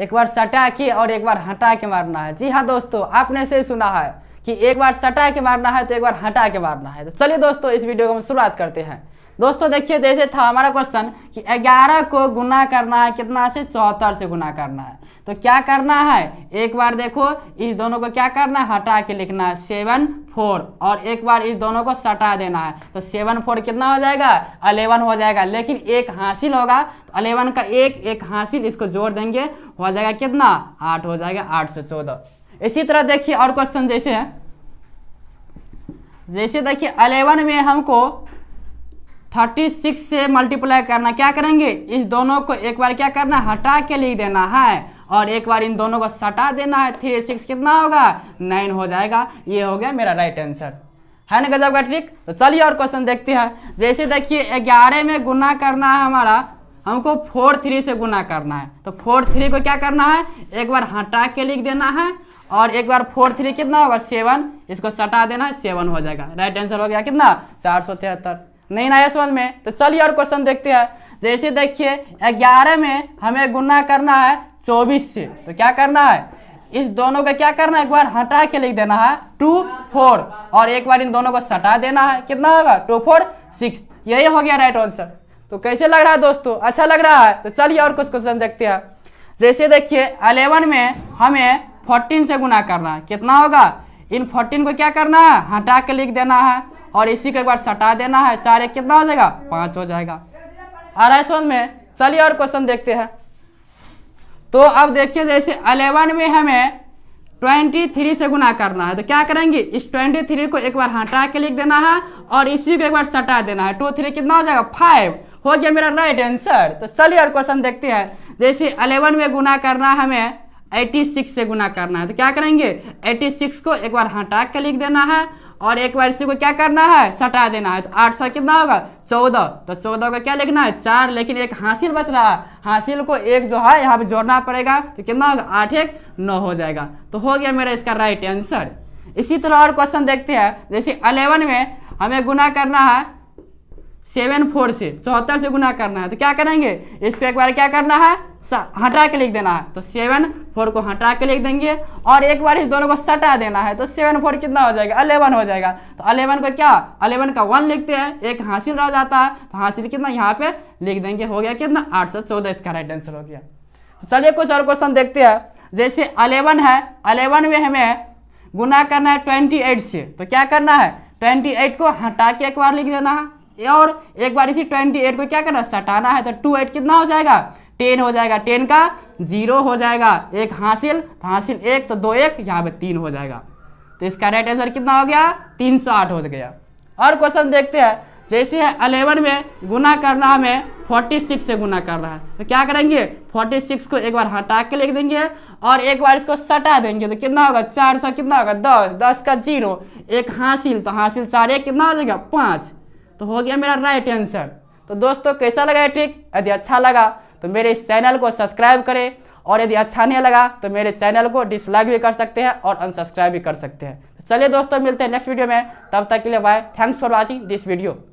एक बार सटा के और एक बार हटा के मारना है जी हाँ दोस्तों आपने सही सुना है कि एक बार सटा के मारना है तो एक बार हटा के मारना है तो चलिए दोस्तों इस वीडियो को हम शुरुआत करते हैं दोस्तों देखिए जैसे था हमारा क्वेश्चन कि 11 को गुना करना है कितना से चौहत्तर से गुना करना है तो क्या करना है एक बार देखो इस दोनों को क्या करना है हटा के लिखना है सेवन फोर और एक बार इस दोनों को सटा देना है तो सेवन फोर कितना हो जाएगा अलेवन हो जाएगा लेकिन एक हासिल होगा अलेवन का एक एक हासिल इसको जोड़ देंगे हो जाएगा कितना आठ हो जाएगा आठ से चौदह इसी तरह देखिए और क्वेश्चन जैसे जैसे देखिए अलेवन में हमको थर्टी सिक्स से मल्टीप्लाई करना क्या करेंगे इस दोनों को एक बार क्या करना हटा के लिख देना है और एक बार इन दोनों को सटा देना है थ्री सिक्स कितना होगा नाइन हो जाएगा ये हो गया मेरा राइट आंसर है ना गजब का ट्रिक तो चलिए और क्वेश्चन देखते हैं जैसे देखिए ग्यारह में गुना करना है हमारा हमको फोर थ्री से गुना करना है तो फोर थ्री को क्या करना है एक बार हटा के लिख देना है और एक बार फोर थ्री कितना होगा सेवन इसको सटा देना है सेवन हो जाएगा राइट आंसर हो गया कितना चार सौ तिहत्तर नहीं ना समझ में तो चलिए और क्वेश्चन देखते हैं जैसे देखिए ग्यारह में हमें गुना करना है चौबीस से तो क्या करना है इस दोनों का क्या करना है एक बार हटा के लिख देना है टू फोर और एक बार इन दोनों को सटा देना है कितना होगा टू फोर सिक्स यही हो गया राइट आंसर तो कैसे लग रहा है दोस्तों अच्छा लग रहा है तो चलिए और कुछ क्वेश्चन देखते हैं जैसे देखिए अलेवन में हमें फोर्टीन से गुना करना है कितना होगा इन फोर्टीन को क्या करना है हटा के लिख देना है और इसी को एक बार सटा देना है चार एक कितना हो जाएगा पाँच हो जाएगा अढ़ाई सौ में चलिए और क्वेश्चन देखते हैं तो अब देखिए जैसे अलेवन में हमें ट्वेंटी थ्री से गुना करना है तो क्या करेंगे इस ट्वेंटी थ्री को एक बार हटा के लिख देना है और इसी को एक बार सटा देना है टू थ्री कितना हो जाएगा फाइव हो गया मेरा राइट आंसर तो चलिए और क्वेश्चन देखते हैं जैसे अलेवन में गुना करना है हमें 86 से गुना करना है तो क्या करेंगे 86 को एक बार हटा के लिख देना है और एक बार इसी को क्या करना है सटा देना है तो आठ सौ कितना होगा चौदह तो चौदह का क्या लिखना है चार लेकिन एक हासिल बच रहा है हासिल को एक जो है यहाँ पे जोड़ना पड़ेगा तो कितना होगा आठ एक नौ हो जाएगा तो हो गया मेरा इसका राइट आंसर इसी तरह और क्वेश्चन देखते हैं जैसे अलेवन में हमें गुना करना है सेवन फोर से चौहत्तर से गुना करना है तो क्या करेंगे इसको एक बार क्या करना है हटा के लिख देना है तो सेवन फोर को हटा के लिख देंगे और एक बार इस दोनों को सटा देना है तो सेवन फोर कितना हो जाएगा अलेवन हो जाएगा तो अलेवन को क्या अलेवन का वन लिखते हैं एक हासिल रह जाता है तो हासिल कितना यहाँ पे लिख देंगे हो गया कितना आठ सौ चौदह इसका राइट आंसर हो गया तो चलिए कुछ और क्वेश्चन देखते हैं जैसे अलेवन है अलेवन में हमें गुना करना है ट्वेंटी एट से तो क्या करना है ट्वेंटी एट को हटा के एक बार लिख देना है और एक बार इसी ट्वेंटी एट को क्या करना सटाना है तो टू एट कितना हो जाएगा टेन हो जाएगा टेन का जीरो हो जाएगा एक हासिल तो हासिल एक तो दो एक यहाँ पे तीन हो जाएगा तो इसका राइट आंसर कितना हो गया तीन सौ आठ हो गया और क्वेश्चन देखते हैं जैसे अलेवन में गुना करना हमें फोर्टी सिक्स से गुना करना है तो क्या करेंगे फोर्टी सिक्स को एक बार हटा के लिख देंगे और एक बार इसको सटा देंगे तो कितना होगा चार सौ कितना होगा दस दस का जीरो एक हासिल तो हासिल चार एक कितना हो जाएगा पाँच तो हो गया मेरा राइट आंसर तो दोस्तों कैसा लगा ट्रिक यदि अच्छा लगा तो मेरे इस चैनल को सब्सक्राइब करें और यदि अच्छा नहीं लगा तो मेरे चैनल को डिसलाइक भी कर सकते हैं और अनसब्सक्राइब भी कर सकते हैं तो चलिए दोस्तों मिलते हैं नेक्स्ट वीडियो में तब तक के लिए bye thanks for watching this video